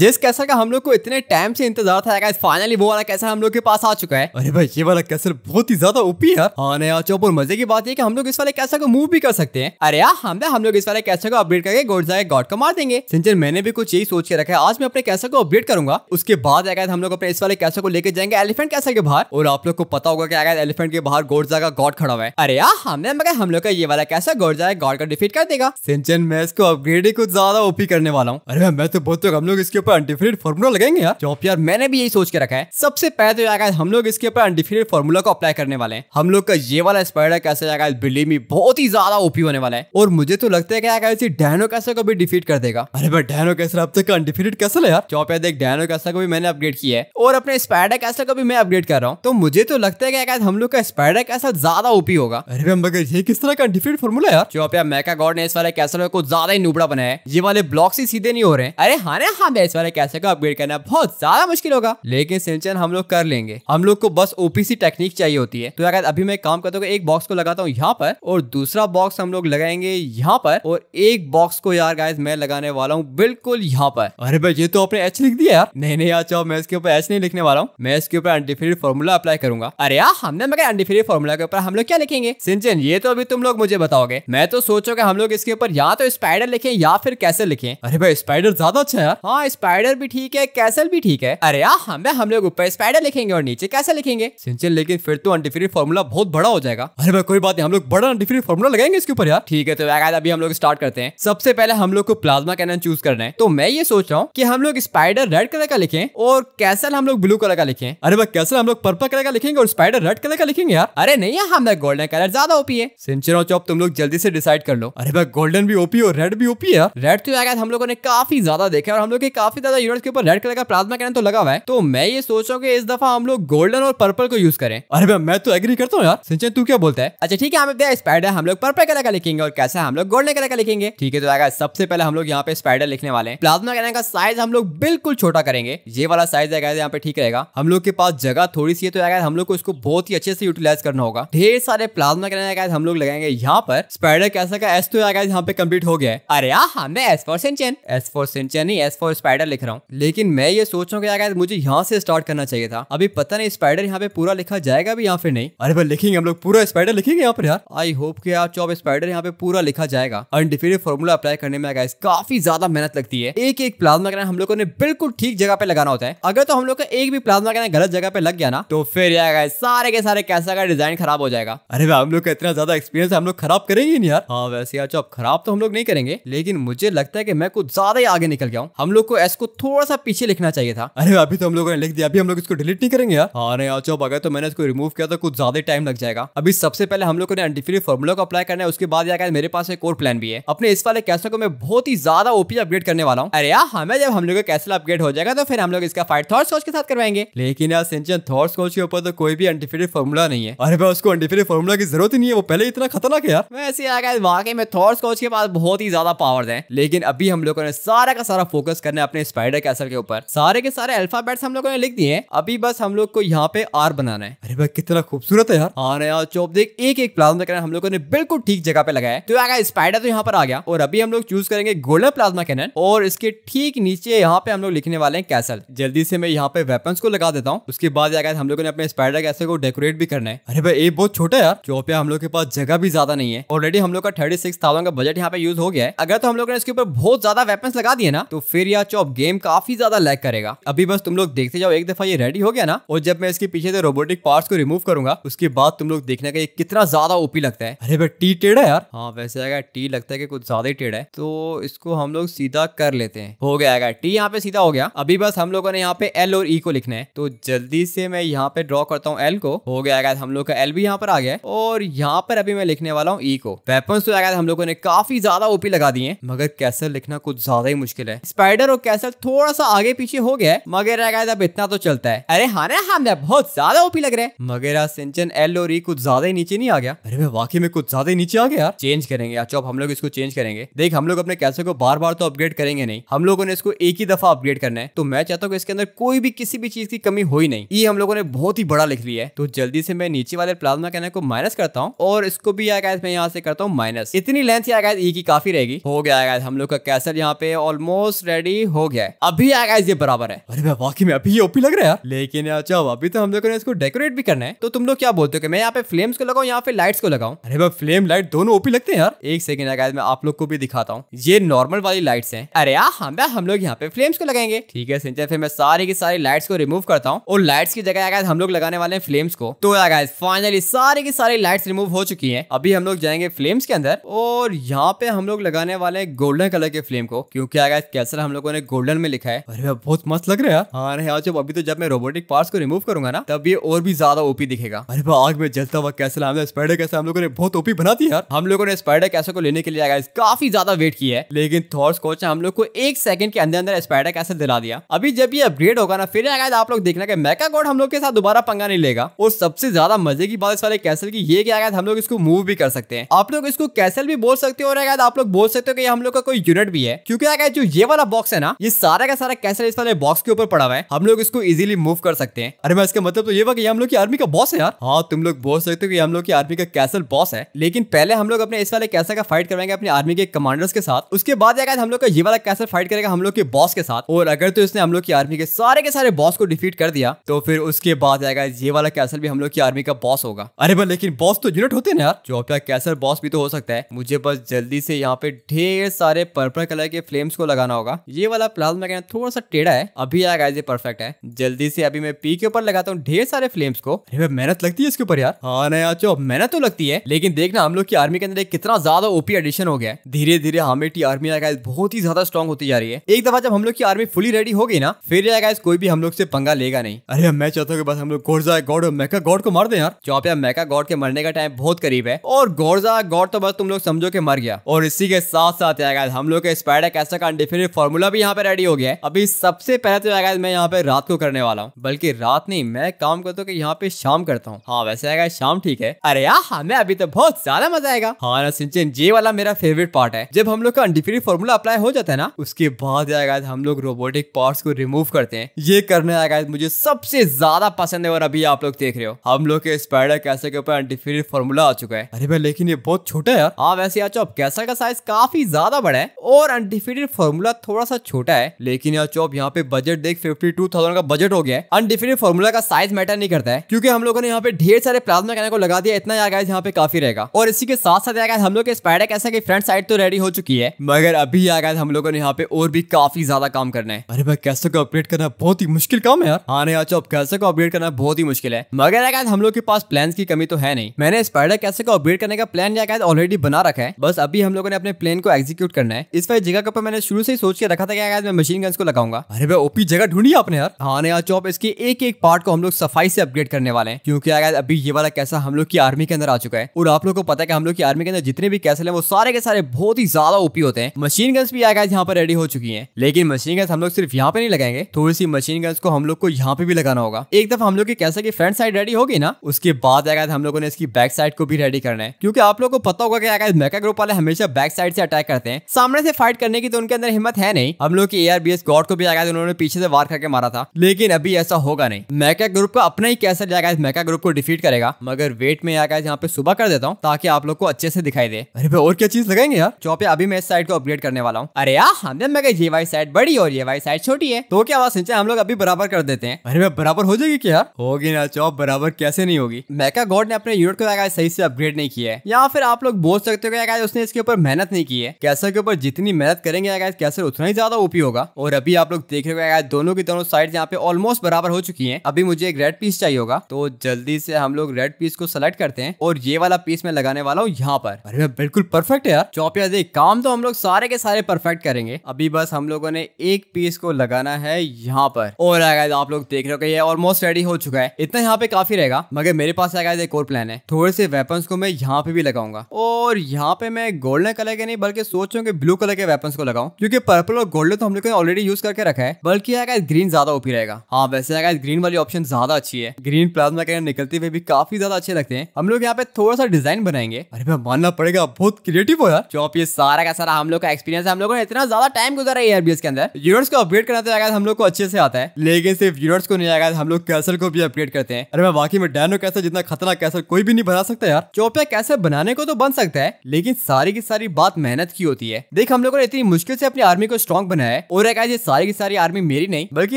जिस कैसर का हम लोग को इतने टाइम से इंतजार था गाइस फाइनली वो वाला कैसर हम लोग के पास आ चुका है अरे भाई ये वाला कैसर बहुत ही ज्यादा ओपी है हाँ यार चौप और मजे की बात है कि हम लोग इस वाले कैसर को मूव भी कर सकते हैं अरे यार हम हम लोग इस वाले कैसर को अपडेट करके गोड जाए गॉड को मार देंगे सिंचन मैंने भी कुछ यही सोच के रखा है आज मैं अपने कैसर को अपडेट करूंगा उसके बाद अगर हम लोग अपने इस वाले कैसर को लेकर जाएंगे एलिफेंट कैसर के बाहर और आप लोग को पता होगा की एलिफेंट के बाहर गोड का गॉड खड़ा हुआ है अरे यार हमने मगर हम लोग का ये वाला कैसर जाए गॉड का डिफीट कर देगा सिंचन मैं इसको अपग्रेड ही कुछ ज्यादा ओपी करने वाला हूँ अरे मैं तो बहुत हम लोग इसके ऊपर ऊपर अनडिफिनेट फॉर्मूला लगेंगे यार जॉब यार मैंने भी यही सोच के रखा है सबसे पहले तो जाएगा हम लोग इसके ऊपर अनडिफिनेट फॉर्मूला को अप्लाई करने वाले हैं हम लोग का ये वाला स्पाइडर कैसे जाएगा बिल्ली में बहुत ही ज्यादा ओपी होने वाला है और मुझे तो लगता है क्या इसी डैनो कैसे को भी डिफीट कर देगा अरे भाई डैनो कैसे अब तक अनडिफिनेट कैसे यार चौप यार देख डैनो कैसे को भी मैंने अपग्रेड किया है और अपने स्पाइडर कैसे को भी मैं अपग्रेड कर रहा हूँ तो मुझे तो लगता है क्या हम लोग का स्पाइडर कैसे ज्यादा ओपी होगा अरे भाई मगर ये किस तरह का डिफीट फॉर्मूला यार चौप यार मैका गॉड ने इस वाले कैसे को ज्यादा ही नुबड़ा बनाया ये वाले ब्लॉक ही सीधे नहीं हो रहे अरे हाँ हाँ मैं सारे कैसे को अपग्रेड करना बहुत ज्यादा मुश्किल होगा लेकिन सिंचन हम लोग कर लेंगे हम लोग को बस ओपीसी टेक्निक चाहिए होती है तो अगर अभी मैं काम करता हूँ एक बॉक्स को लगाता हूँ यहाँ पर और दूसरा बॉक्स हम लोग लगाएंगे यहाँ पर और एक बॉक्स को यार गाइज मैं लगाने वाला हूँ बिल्कुल यहाँ पर अरे भाई ये तो आपने एच लिख दिया यार नहीं नहीं यार चाहो तो मैं इसके ऊपर एच नहीं लिखने वाला हूँ मैं इसके ऊपर अनडिफिनेट फॉर्मूला अप्लाई करूंगा अरे यार हमने मगर अनडिफिनेट फॉर्मूला के ऊपर हम लोग क्या लिखेंगे सिंचन ये तो अभी तुम लोग मुझे बताओगे मैं तो सोचो हम लोग इसके ऊपर या तो स्पाइडर लिखे या फिर कैसे लिखे अरे भाई स्पाइडर ज्यादा अच्छा है हाँ स्पाइडर स्पाइडर भी ठीक है कैसल भी ठीक है अरे यार हमें हाँ, हम लोग ऊपर स्पाइडर लिखेंगे और नीचे कैसे लिखेंगे सिंचन लेकिन फिर तो अनडिफिनिट फॉर्मूला बहुत बड़ा हो जाएगा अरे भाई कोई बात नहीं हम लोग बड़ा अनडिफिनिट फॉर्मूला लगाएंगे इसके ऊपर यार ठीक है तो अभी हम लोग स्टार्ट करते हैं सबसे पहले हम लोग को प्लाज्मा कैनन चूज करना है तो मैं ये सोच रहा हूँ की हम लोग स्पाइडर रेड कलर का लिखे और कैसल हम लोग ब्लू कलर का लिखे अरे भाई कैसल हम लोग पर्पल कलर का लिखेंगे और स्पाइडर रेड कलर का लिखेंगे यार अरे नहीं यार हम लोग गोल्डन कलर ज्यादा ओपी है सिंचन और चौप तुम लोग जल्दी से डिसाइड कर लो अरे भाई गोल्डन भी ओपी और रेड भी ओपी है रेड तो वैगायद हम लोगों ने काफी ज्यादा देखे और हम लोग काफी काफी ज्यादा यूनिट्स के ऊपर रेड कलर का प्लाज्मा कैन तो लगा हुआ है तो मैं ये सोच रहा हूँ कि इस दफा हम लोग गोल्डन और पर्पल को यूज करें अरे मैं तो एग्री करता हूँ यार सिंचन तू क्या बोलता है अच्छा ठीक है हमें स्पाइडर हम लोग पर्पल कलर का लिखेंगे और कैसा हम लोग गोल्डन कलर का लिखेंगे ठीक है तो आएगा सबसे पहले हम लोग यहाँ पे स्पाइडर लिखने वाले प्लाज्मा कैन का साइज हम लोग बिल्कुल छोटा करेंगे ये वाला साइज आएगा यहाँ पे ठीक रहेगा हम लोग के पास जगह थोड़ी सी है तो आएगा हम लोग को इसको बहुत ही अच्छे से यूटिलाइज करना होगा ढेर सारे प्लाज्मा कैन का हम लोग लगाएंगे यहाँ पर स्पाइडर कैसा का एस तो आएगा यहाँ पे कम्प्लीट हो गया है अरे हाँ मैं S for Sinchan S for Sinchan ही एस फॉर स्पाइडर स्पाइडर लिख रहा हूँ लेकिन मैं ये सोच रहा हूँ मुझे यहाँ से स्टार्ट करना चाहिए था अभी पता नहीं स्पाइडर यहाँ पे पूरा लिखा जाएगा भी यहाँ पे नहीं अरे भाई लिखेंगे हम लोग पूरा स्पाइडर लिखेंगे यहाँ पर यार आई होप के यार चौब स्पाइडर यहाँ पे पूरा लिखा जाएगा अनडिफिनेट फॉर्मूला अप्लाई करने में गाइस काफी ज्यादा मेहनत लगती है एक एक प्लाज्मा ग्रेन हम लोगों ने बिल्कुल ठीक जगह पे लगाना होता है अगर तो हम लोग का एक भी प्लाज्मा ग्रेन गलत जगह पे लग गया ना तो फिर यार सारे के सारे कैसा का डिजाइन खराब हो जाएगा अरे भाई हम लोग का इतना ज्यादा एक्सपीरियंस हम लोग खराब करेंगे नहीं यार हाँ वैसे यार चौब खराब तो हम लोग नहीं करेंगे लेकिन मुझे लगता है कि मैं कुछ ज्यादा ही आगे निकल गया हूँ हम लोग को इसको थोड़ा सा पीछे लिखना चाहिए था अरे अभी तो हम लोगों ने लिख दिया अभी हम लोग इसको डिलीट नहीं करेंगे यार हाँ यार चौप अगर तो मैंने इसको रिमूव किया तो कुछ ज्यादा टाइम लग जाएगा अभी सबसे पहले हम लोगों ने अनडिफिनिट फॉर्मुला को अप्लाई करना है उसके बाद यार मेरे पास एक और प्लान भी है अपने इस वाले कैसे को मैं बहुत ही ज्यादा ओपी अपग्रेड करने वाला हूँ अरे यार हमें जब हम लोग का कैसल अपग्रेड हो जाएगा तो फिर हम लोग इसका फाइट थॉर्स कोच के साथ करवाएंगे लेकिन यार सिंचन थॉर्स कोच के ऊपर तो कोई भी अनडिफिनिट फॉर्मुला नहीं है अरे भाई उसको अनडिफिनिट फॉर्मुला की जरूरत ही नहीं है वो पहले इतना खतरनाक है यार वैसे यार वाकई में थॉर्स कोच के पास बहुत ही ज्यादा पावर है लेकिन अभी हम लोगों ने सारा का सारा फोकस करना है अपने अपने स्पाइडर कैसल के ऊपर सारे के सारे अल्फाबेट्स हम लोगों ने लिख दिए अभी बस हम लोग को यहाँ पे आर बनाना है अरे भाई कितना खूबसूरत है यार हाँ यार चौप देख एक एक प्लाज्मा कैनन हम लोगों ने बिल्कुल ठीक जगह पे लगाया तो आगे स्पाइडर तो यहाँ पर आ गया और अभी हम लोग चूज करेंगे गोल्डन प्लाज्मा कैनन और इसके ठीक नीचे यहाँ पे हम लोग लिखने वाले हैं कैसल जल्दी से मैं यहाँ पे वेपन को लगा देता हूँ उसके बाद आगे हम लोगों ने अपने स्पाइडर कैसल को डेकोरेट भी करना है अरे भाई ये बहुत छोटा यार चौपे हम लोग के पास जगह भी ज्यादा नहीं है ऑलरेडी हम लोग का थर्टी का बजट यहाँ पे यूज हो गया है अगर तो हम लोगों ने इसके ऊपर बहुत ज्यादा वेपन लगा दिए ना तो फिर यार चौप गेम काफी ज्यादा लैक करेगा अभी बस तुम लोग देखते जाओ एक दफा ये रेडी हो गया ना और जब मैं इसके पीछे से रोबोटिक पार्ट को रिमूव करूंगा उसके बाद तुम लोग देखने का ये कितना ज्यादा ओपी लगता है अरे भाई टी टेढ़ है यार हाँ वैसे आएगा टी लगता है कि कुछ ज्यादा ही टेढ़ा है तो इसको हम लोग सीधा कर लेते हैं हो गया आएगा टी यहाँ पे सीधा हो गया अभी बस हम लोगों ने यहाँ पे एल और ई e को लिखना है तो जल्दी से मैं यहाँ पे ड्रॉ करता हूँ एल को हो गया आएगा हम लोग का एल भी यहाँ पर आ गया और यहाँ पर अभी मैं लिखने वाला हूँ ई e को वेपन तो आएगा हम लोगों ने काफी ज्यादा ओपी लगा दिए मगर कैसे लिखना कुछ ज्यादा ही मुश्किल है स्पाइडर और कैसे दरअसल थोड़ा सा आगे पीछे हो गया है मगेरा का अब इतना तो चलता है अरे हाँ ना बहुत ज्यादा ओपी लग रहा है मगेरा सिंचन एल और ई कुछ ज्यादा ही नीचे नहीं आ गया अरे मैं वाकई में कुछ ज्यादा ही नीचे आ गया चेंज करेंगे यार चौब हम लोग इसको चेंज करेंगे देख हम लोग अपने कैसे को बार बार तो अपग्रेड करेंगे नहीं हम लोगों ने इसको एक ही दफा अपग्रेड करना है तो मैं चाहता हूँ इसके अंदर कोई भी किसी भी चीज की कमी हो ही नहीं ये हम लोगों ने बहुत ही बड़ा लिख लिया है तो जल्दी से मैं नीचे वाले प्लाज्मा कहने को माइनस करता हूँ और इसको भी यार यहाँ से करता हूँ माइनस इतनी लेंथ यार ई की काफी रहेगी हो गया हम लोग का कैसर यहाँ पे ऑलमोस्ट रेडी हो गया है अभी यार ये बराबर है अरे वाकई में अभी ये ओपी लग रहा है यार लेकिन यार चलो अच्छा, अभी तो हम लोगों ने इसको डेकोरेट भी करना है तो तुम लोग क्या बोलते हो कि मैं यहाँ पे फ्लेम्स को लगाऊ यहाँ पे लाइट्स को लगाऊ अरे भाई फ्लेम लाइट दोनों ओपी लगते हैं यार एक सेकंड आगे मैं आप लोग को भी दिखाता हूँ ये नॉर्मल वाली लाइट्स है अरे यार हम हाँ, हम लोग यहाँ पे फ्लेम्स को लगाएंगे ठीक है सिंचर फिर मैं सारी की सारी लाइट्स को रिमूव करता हूँ और लाइट्स की जगह यार हम लोग लगाने वाले हैं फ्लेम्स को तो यार फाइनली सारी की सारी लाइट्स रिमूव हो चुकी है अभी हम लोग जाएंगे फ्लेम्स के अंदर और यहाँ पे हम लोग लगाने वाले हैं गोल्डन कलर के फ्लेम को क्योंकि आगे कैसे हम लोगों ने गोल्डन गोल्डन में लिखा है अरे बहुत मस्त लग रहा है हाँ यार जब अभी तो जब मैं रोबोटिक पार्ट्स को रिमूव करूंगा ना तब ये और भी ज्यादा ओपी दिखेगा अरे भाई आग में जलता हुआ कैसे लाइन स्पाइडर कैसे हम लोगों ने बहुत ओपी बना दी यार हम लोगों ने स्पाइडर कैसे को लेने के लिए गाइस काफी ज्यादा वेट किया है लेकिन थॉर्स कोच ने हम लोग को एक सेकंड के अंदर अंदर स्पाइडर कैसे दिला दिया अभी जब ये अपग्रेड होगा ना फिर आगे आप लोग देखना मैका गोड हम लोग के साथ दोबारा पंगा नहीं लेगा और सबसे ज्यादा मजे की बात इस वाले कैसल की ये क्या गाइस हम लोग इसको मूव भी कर सकते हैं आप लोग इसको कैसल भी बोल सकते हो और आप लोग बोल सकते हो कि हम लोग का कोई यूनिट भी है क्योंकि जो ये वाला बॉक्स है ना ये सारा का सारा कैसर इस वाले बॉक्स के ऊपर पड़ा हुआ है हम लोग इसको इजिली मूव कर सकते हैं अरे मैं इसका मतलब तो ये हुआ कि हम लोग की आर्मी का बॉस है यार हाँ तुम लोग बोल सकते हो कि हम लोग की आर्मी का कैसल बॉस है लेकिन पहले हम लोग अपने इस वाले कैसल का फाइट करवाएंगे अपने आर्मी के कमांडर्स के साथ उसके बाद जाकर हम लोग का ये वाला कैसल फाइट करेगा हम लोग के बॉस के साथ और अगर तो इसने हम लोग की आर्मी के सारे के सारे बॉस को डिफीट कर दिया तो फिर उसके बाद आएगा ये वाला कैसल भी हम लोग की आर्मी का बॉस होगा अरे भाई लेकिन बॉस तो यूनिट होते ना यार जो आपका कैसल बॉस भी तो हो सकता है मुझे बस जल्दी से यहाँ पे ढेर सारे पर्पल कलर के फ्लेम्स को लगाना होगा ये वाला फिलहाल मैं कहना थोड़ा सा टेढ़ा है अभी यार गाइस ये परफेक्ट है जल्दी से अभी मैं पी के ऊपर लगाता हूँ ढेर सारे फ्लेम्स को अरे मेहनत लगती है इसके ऊपर यार हाँ ना यार मेहनत तो लगती है लेकिन देखना हम लोग की आर्मी के अंदर कितना ज्यादा ओपी एडिशन हो गया है धीरे धीरे हमेटी आर्मी यार गाइस बहुत ही ज्यादा स्ट्रॉन्ग होती जा रही है एक दफा जब हम लोग की आर्मी फुली रेडी हो गई ना फिर यार गाइस कोई भी हम लोग से पंगा लेगा नहीं अरे मैं चाहता हूँ बस हम लोग गोड गॉड और मैका गॉड को मार दे यार चौप यार मैका गॉड के मरने का टाइम बहुत करीब है और गोरजा गॉड तो बस तुम लोग समझो के मर गया और इसी के साथ साथ यार हम लोग के स्पाइडर कैसा का अनडिफिनेट फॉर्मूला भी यहाँ पे पे रेडी हो गया है अभी सबसे पहले तो यार मैं यहाँ पे रात को करने वाला हूँ बल्कि रात नहीं मैं काम करता हूँ यहाँ पे शाम करता हूँ हाँ वैसे आएगा शाम ठीक है अरे यार हमें अभी तो बहुत ज्यादा मजा आएगा हाँ ना सिंचन ये वाला मेरा फेवरेट पार्ट है जब हम लोग का अनडिफिनिट फॉर्मूला अप्लाई हो जाता है ना उसके बाद आएगा हम लोग रोबोटिक पार्ट को रिमूव करते हैं ये करने आएगा मुझे सबसे ज्यादा पसंद है और अभी आप लोग देख रहे हो हम लोग के स्पाइडर कैसे के ऊपर अनडिफिनिट फॉर्मूला आ चुका है अरे भाई लेकिन ये बहुत छोटा है हाँ वैसे यार कैसा का साइज काफी ज्यादा बड़ा है और अनडिफिनिट फॉर्मूला थोड़ा सा छोटा छोटा है लेकिन यार चौप यहाँ पे बजट देख फिफ्टी टू थाउजेंड का बजट हो गया है अनडिफिनेट फॉर्मूला का साइज मैटर नहीं करता है क्योंकि हम लोगों ने यहाँ पे ढेर सारे प्लाज्मा कैन को लगा दिया इतना यार यहाँ पे काफी रहेगा और इसी के साथ साथ यार हम लोग के स्पाइडर कैसे की फ्रंट साइड तो रेडी हो चुकी है मगर अभी यार हम लोगों ने यहाँ पे और भी काफी ज्यादा काम करना है अरे भाई कैसे को अपग्रेड करना बहुत ही मुश्किल काम है यार हाँ यार चौप कैसे को अपग्रेड करना बहुत ही मुश्किल है मगर यार हम लोग के पास प्लान की कमी तो है नहीं मैंने स्पाइडर कैसे को अपग्रेड करने का प्लान यार ऑलरेडी बना रखा है बस अभी हम लोगों ने अपने प्लेन को एग्जीक्यूट करना है इस वाली जगह के ऊपर मैंने शुरू से ही सोच के रखा था कि शायद मैं मशीन गन्स को लगाऊंगा अरे भाई ओपी जगह ढूंढी आपने यार हाँ यार चौप इसके एक एक पार्ट को हम लोग सफाई से अपग्रेड करने वाले हैं क्योंकि यार अभी ये वाला कैसा हम लोग की आर्मी के अंदर आ चुका है और आप लोग को पता है कि हम लोग की आर्मी के अंदर जितने भी कैसल है वो सारे के सारे बहुत ही ज्यादा ओपी होते हैं मशीन गन्स भी आगे यहाँ पर रेडी हो चुकी है लेकिन मशीन गन्स हम लोग सिर्फ यहाँ पे नहीं लगाएंगे थोड़ी सी मशीन गन्स को हम लोग को यहाँ पे भी लगाना होगा एक दफा हम लोग की कैसे की फ्रंट साइड रेडी होगी ना उसके बाद आगे हम लोगों ने इसकी बैक साइड को भी रेडी करना है क्योंकि आप लोग को पता होगा कि मेका ग्रुप वाले हमेशा बैक साइड से अटैक करते हैं सामने से फाइट करने की तो उनके अंदर हिम्मत है नहीं हम लोग कि ए गॉड को भी आगाज तो उन्होंने पीछे से वार करके मारा था लेकिन अभी ऐसा होगा नहीं मैका ग्रुप का अपना ही कैसे जाएगा मैका ग्रुप को डिफीट करेगा मगर वेट में आगाज यहाँ पे सुबह कर देता हूँ ताकि आप लोग को अच्छे से दिखाई दे अरे भाई और क्या चीज लगाएंगे यार चौपे अभी मैं इस साइड को अपग्रेड करने वाला हूँ अरे यार हमने मैं ये वाई साइड बड़ी और ये वाई साइड छोटी है तो क्या आवाज सिंचा हम लोग अभी बराबर कर देते हैं अरे भाई बराबर हो जाएगी क्या होगी ना चौप बराबर कैसे नहीं होगी मैका गॉड ने अपने यूनिट को सही से अपग्रेड नहीं किया है या फिर आप लोग बोल सकते हो उसने इसके ऊपर मेहनत नहीं की है कैसे के ऊपर जितनी मेहनत करेंगे कैसे उतना ही ज्यादा ओपी भी होगा और अभी आप लोग देख रहे हो दोनों की दोनों साइड यहाँ पे ऑलमोस्ट बराबर हो चुकी है अभी मुझे एक रेड पीस चाहिए होगा तो जल्दी से हम लोग रेड पीस को सिलेक्ट करते हैं और ये वाला पीस मैं लगाने वाला हूँ यहाँ पर अरे बिल्कुल परफेक्ट है यार चौपिया देख काम तो हम लोग सारे के सारे परफेक्ट करेंगे अभी बस हम लोगों ने एक पीस को लगाना है यहाँ पर और आएगा आप लोग देख रहे हो ये ऑलमोस्ट रेडी हो चुका है इतना यहाँ पे काफी रहेगा मगर मेरे पास आएगा एक और प्लान है थोड़े से वेपन को मैं यहाँ पे भी लगाऊंगा और यहाँ पे मैं गोल्डन कलर के नहीं बल्कि सोच रहा ब्लू कलर के वेपन को लगाऊ क्योंकि पर्पल और गोल्डन तो हम लोग ने ऑलरेडी यूज करके रखा है बल्कि यहाँ ग्रीन ज्यादा ओपी रहेगा हाँ वैसे इस ग्रीन वाली ऑप्शन ज्यादा अच्छी है ग्रीन प्लाज्मा कैनन निकलते हुए भी काफी ज्यादा अच्छे लगते हैं हम लोग यहाँ पे थोड़ा सा डिजाइन बनाएंगे अरे भाई मानना पड़ेगा बहुत क्रिएटिव हो यार जो आप ये सारा का सारा हम लोग का एक्सपीरियंस हम लोगों ने इतना ज्यादा टाइम गुजारा है एयरबीएस के अंदर यूनिट्स को अपडेट करना तो हम लोग को अच्छे से आता है लेकिन सिर्फ यूनिट्स को नहीं आएगा हम लोग कैसल को भी अपडेट करते हैं अरे मैं बाकी में डैनो कैसल जितना खतरा कैसल कोई भी नहीं बना सकता यार चौपिया कैसल बनाने को तो बन सकता है लेकिन सारी की सारी बात मेहनत की होती है देख हम लोगों ने इतनी मुश्किल से अपनी आर्मी को स्ट्रॉन्ग बनाया है है और ये सारी की सारी आर्मी मेरी नहीं बल्कि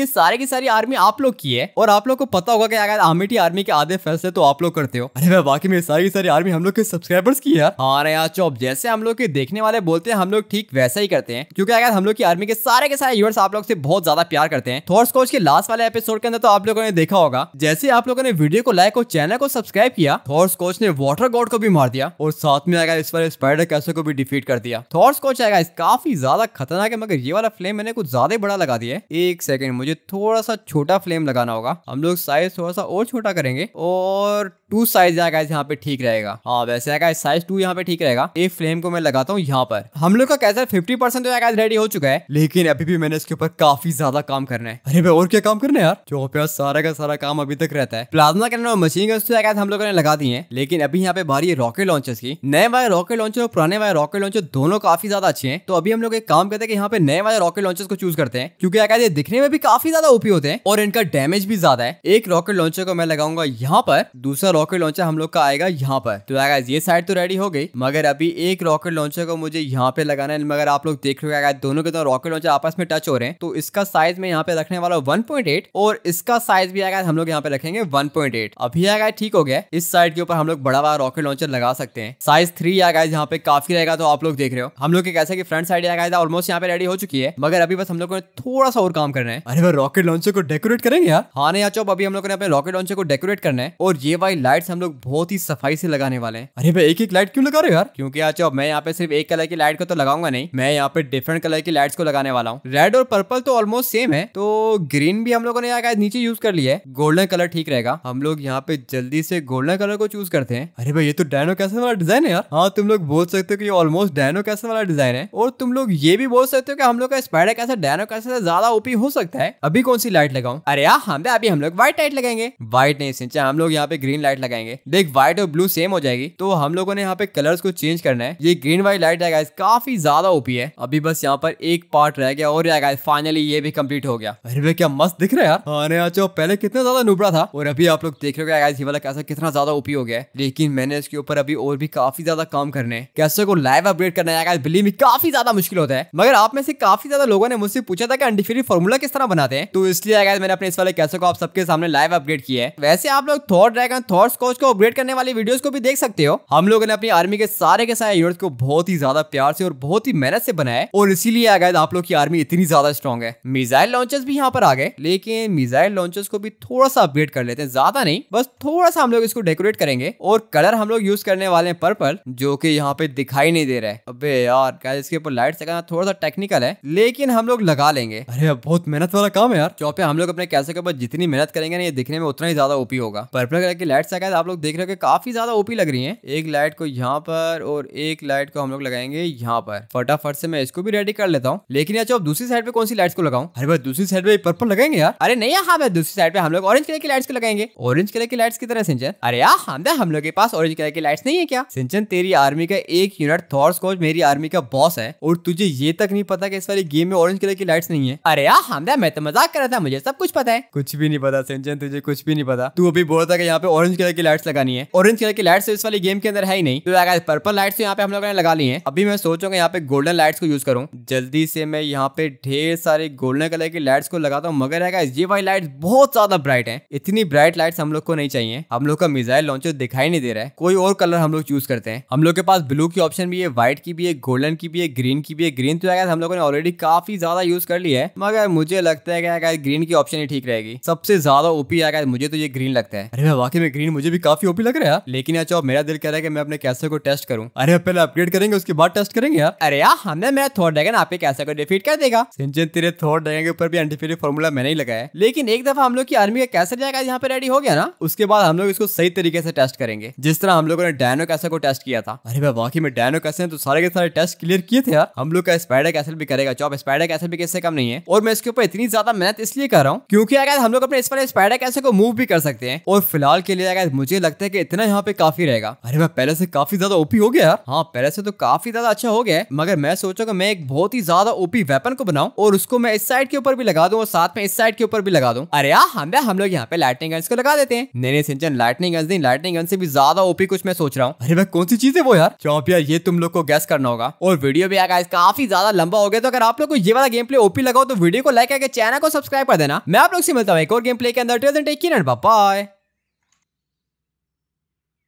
ये सारी की सारी आर्मी आप लोग की है और आप लोग को पता होगा कि अगर आमिटी आर्मी के आधे फैसले तो आप लोग करते हो अरे भाई बाकी मेरी सारी की सारी आर्मी हम लोग के सब्सक्राइबर्स की है हाँ यार चौब जैसे हम लोग के देखने वाले बोलते हैं हम लोग ठीक वैसा ही करते हैं क्योंकि अगर हम लोग की आर्मी के सारे के सारे यूवर्स आप लोग से बहुत ज्यादा प्यार करते हैं थोर्स तो कोच के लास्ट वाले एपिसोड के अंदर तो आप लोगों ने देखा होगा जैसे आप लोगों ने वीडियो को लाइक और चैनल को सब्सक्राइब किया थॉर्स तो कोच ने वाटर गॉड को भी मार दिया और साथ में आएगा इस बार स्पाइडर कैसे को भी डिफीट कर दिया थॉर्स कोच आएगा काफी ज्यादा खतरनाक है मगर ये वाला फ्लेम मैंने कुछ ज्यादा बड़ा लगा दिया है एक सेकंड मुझे थोड़ा सा छोटा फ्लेम लगाना होगा हम लोग साइज थोड़ा सा और छोटा करेंगे और टू साइज यहाँ गाइज यहाँ पे ठीक रहेगा हाँ वैसे गाइज साइज टू यहाँ पे ठीक रहेगा एक फ्लेम को मैं लगाता हूँ यहाँ पर हम लोग का कैसा फिफ्टी परसेंट तो यहाँ रेडी हो चुका है लेकिन अभी भी मैंने इसके ऊपर काफी ज्यादा काम करना है अरे भाई और क्या काम करना है यार जो पे सारा का सारा काम अभी तक रहता है प्लाज्मा करने और मशीन गन्स तो हम लोगों ने लगा दी है लेकिन अभी यहाँ पे बारी है रॉकेट लॉन्चर्स की नए वाले रॉकेट लॉन्चर और पुराने वाले रॉकेट लॉन्चर दोनों काफी ज्यादा अच्छे हैं तो अभी हम लोग एक काम करते हैं कि यहाँ पे नए वाले रॉकेट लॉन्चर्स को चूज करते हैं क्योंकि क्या ये दिखने में भी काफी ज्यादा ओपी होते हैं और इनका डैमेज भी ज्यादा है एक रॉकेट लॉन्चर को मैं लगाऊंगा यहाँ पर दूसरा रॉकेट लॉन्चर हम लोग का आएगा यहाँ पर तो गाइस ये साइड तो रेडी हो गई मगर अभी एक रॉकेट लॉन्चर को मुझे यहाँ पे लगाना है मगर आप लोग देख रहे हो दोनों के दोनों रॉकेट लॉन्चर आपस में टच हो रहे हैं तो इसका साइज में यहाँ पे रखने वाला वन और इसका साइज भी आएगा हम लोग यहाँ पे रखेंगे वन अभी आएगा ठीक हो गया इस साइड के ऊपर हम लोग बड़ा बड़ा रॉकेट लॉन्चर लगा सकते हैं साइज थ्री आ आएगा यहाँ पे काफी रहेगा तो आप लोग देख रहे हो हम लोग कैसे की फ्रंट साइड आएगा ऑलमोस्ट यहाँ पे रेडी हो चुकी है मगर अभी बस हम लोग को थोड़ा सा और काम करना है अरे वो रॉकेट लॉन्चर को डेकोरेट करेंगे यार हाँ नहीं यार अभी हम लोग ने अपने रॉकेट लॉन्चर को डेकोरेट करना है और ये वाई लाइट्स हम लोग बहुत ही सफाई से लगाने वाले हैं अरे भाई एक एक लाइट क्यों लगा रहे हो यार क्योंकि आज मैं यहाँ पे सिर्फ एक कलर की लाइट को तो लगाऊंगा नहीं मैं यहाँ पे डिफरेंट कलर की लाइट्स को लगाने वाला हूँ रेड और पर्पल तो ऑलमोस्ट सेम है तो ग्रीन भी हम लोगों ने यहाँ नीचे यूज कर लिया है गोल्डन कलर ठीक रहेगा हम लोग यहाँ पे जल्दी से गोल्डन कलर को चूज करते हैं अरे भाई ये तो डायनो कैसे वाला डिजाइन है यार हाँ तुम लोग बोल सकते हो कि ऑलमोस्ट डायनो कैसे वाला डिजाइन है और तुम लोग ये भी बोल सकते हो कि हम लोग का स्पाइडर कैसे डायनो कैसे ज्यादा ओपी हो सकता है अभी कौन सी लाइट लगाऊ अरे यार हम तो अभी हम लोग व्हाइट लाइट लगाएंगे व्हाइट नहीं सिंचा हम लोग यहाँ पे ग्रीन लाइट लाइट लगाएंगे देख व्हाइट और ब्लू सेम हो जाएगी तो हम लोगों ने यहाँ पे कलर्स को चेंज करना है ये ग्रीन वाली लाइट है गाइस काफी ज्यादा ओपी है अभी बस यहाँ पर एक पार्ट रह गया और गाइस फाइनली ये भी कम्प्लीट हो गया अरे भाई क्या मस्त दिख रहा है यार हाँ, अरे पहले कितना ज्यादा नुबड़ा था और अभी आप लोग देख रहे हो ये वाला कैसा कितना ज्यादा ओपी हो गया है लेकिन मैंने इसके ऊपर अभी और भी काफी ज्यादा काम करने हैं कैसे को लाइव अपडेट करना है बिलीव में काफी ज्यादा मुश्किल होता है मगर आप में से काफी ज्यादा लोगों ने मुझसे पूछा था कि अनडिफिनिट फॉर्मूला किस तरह बनाते हैं तो इसलिए मैंने अपने इस वाले कैसे को आप सबके सामने लाइव अपडेट किया है वैसे आप लोग thought dragon thought horse coach को अपग्रेड करने वाली वीडियोस को भी देख सकते हो हम लोगों ने अपनी आर्मी के सारे के सारे यूनिट को बहुत ही ज्यादा प्यार से और बहुत ही मेहनत से बनाया और इसीलिए आ गए आप लोग की आर्मी इतनी ज्यादा स्ट्रॉन्ग है मिजाइल लॉन्चेस भी यहाँ पर आ गए लेकिन मिजाइल लॉन्चेस को भी थोड़ा सा अपग्रेड कर लेते हैं ज्यादा नहीं बस थोड़ा सा हम लोग इसको डेकोरेट करेंगे और कलर हम लोग यूज करने वाले हैं पर्पल जो की यहाँ पे दिखाई नहीं दे रहा है अबे यार क्या इसके ऊपर लाइट लगाना थोड़ा सा टेक्निकल है लेकिन हम लोग लगा लेंगे अरे बहुत मेहनत वाला काम है यार चौपे हम लोग अपने कैसे के ऊपर जितनी मेहनत करेंगे ना ये दिखने में उतना ही ज्यादा ओपी होगा पर्पल कलर की लाइट जैसा कहते आप लोग देख रहे हो काफी ज्यादा ओपी लग रही है एक लाइट को यहाँ पर और एक लाइट को हम लोग लगाएंगे यहाँ पर फटाफट से मैं इसको भी रेडी कर लेता हूँ लेकिन यार दूसरी साइड पे कौन सी लाइट्स को लगाऊ अरे भाई दूसरी साइड पे पर्पल लगाएंगे यार अरे नहीं यहाँ पे दूसरी साइड पे हम लोग ऑरेंज कलर की लाइट्स को लगाएंगे ऑरेंज कलर की लाइट्स की तरह सिंचन अरे यार हाँ हम लोग के पास ऑरेंज कलर की लाइट्स नहीं है क्या सिंचन तेरी आर्मी का एक यूनिट थॉर्स कोच मेरी आर्मी का बॉस है और तुझे ये तक नहीं पता कि इस वाली गेम में ऑरेंज कलर की लाइट्स नहीं है अरे यार हम हाँ मैं तो मजाक कर रहा था मुझे सब कुछ पता है कुछ भी नहीं पता सिंचन तुझे कुछ भी नहीं पता तू अभी बोलता यहाँ पे ऑरेंज કે લાઈટ્સ લગાની હે ઓરેન્જ કે લાઈટ સર્વિસ વાલી ગેમ કે અંદર હે હી નહીં તો गाइस パープル લાઈટ્સ યહાં પે હમ લોગને લગા લી હે અભી મેં સોચુંગા યહાં પે ગોલ્ડન લાઈટ્સ કો યુઝ કરું જલ્દી સે મેં યહાં પે ઢેર سارے ગોલ્ડન કે લાઈટ્સ કો લગાતા હું મગર હે गाइस યે વાહી લાઈટ્સ બહોત જ્યાદા બ્રાઈટ હે ઇતની બ્રાઈટ લાઈટ્સ હમ લોગ કો નહીં ચાહીએ હમ લોગ કા મિસાઈલ લોન્ચો દેખાઈ નહીં દે રહા હે કોઈ ઓર કલર હમ લોગ ચૂઝ કરતે હે હમ લોગ કે પાસ બ્લુ કી ઓપ્શન ભી હે વ્હાઈટ કી ભી હે ગોલ્ડન કી ભી હે ગ્રીન કી ભી હે ગ્રીન તો गाइस હમ લોગને ઓલરેડી કાફી જ્યાદા યુઝ કર લિયા હે મગર મુજે લગતા હે કે गाइस ગ मुझे भी काफी ओपी लग रहा है लेकिन यार मेरा दिल कह रहा है कि मैं अपने कैसे को टेस्ट करूं अरे पहले अपग्रेड करेंगे उसके बाद टेस्ट करेंगे यार अरे यार हमने मैं थोड़ ड्रैगन आपके कैसे को डिफीट कर देगा सिंचन तेरे थोड़ ड्रैगन के ऊपर भी एंटीफेरी फॉर्मूला मैंने ही लगाया लेकिन एक दफा हम लोग की आर्मी का कैसे जाएगा यहाँ पे रेडी हो गया ना उसके बाद हम लोग इसको सही तरीके से टेस्ट करेंगे जिस तरह हम लोगों ने डायनो कैसे को टेस्ट किया था अरे भाई वाकई में डायनो कैसे तो सारे के सारे टेस्ट क्लियर किए थे यार हम लोग का स्पाइडर कैसल भी करेगा चौब स्पाइडर कैसल भी कैसे कम नहीं है और मैं इसके ऊपर इतनी ज्यादा मेहनत इसलिए कर रहा हूँ क्योंकि अगर हम लोग अपने इस पर स्पाइडर कैसे को मूव भी कर सकते हैं और फिलहाल के लिए अगर खैर मुझे लगता है कि इतना यहाँ पे काफी रहेगा अरे मैं पहले से काफी ज्यादा ओपी हो गया यार हाँ पहले से तो काफी ज्यादा अच्छा हो गया है मगर मैं सोचा मैं एक बहुत ही ज्यादा ओपी वेपन को बनाऊ और उसको मैं इस साइड के ऊपर भी लगा दू और साथ में इस साइड के ऊपर भी लगा दू अरे यार हम हम लोग यहाँ पे लाइटनिंग गन्स को लगा देते हैं नहीं सिंचन लाइटनिंग गन्स नहीं लाइटनिंग गन से भी ज्यादा ओपी कुछ मैं सोच रहा हूँ अरे भाई कौन सी चीज है वो यार चौप यार ये तुम लोग को गैस करना होगा और वीडियो भी आगा काफी ज्यादा लंबा हो गया तो अगर आप लोग को ये वाला गेम प्ले ओपी लगाओ तो वीडियो को लाइक करके चैनल को सब्सक्राइब कर देना मैं आप लोग से मिलता हूँ एक और गेम प्ले के अंदर बाय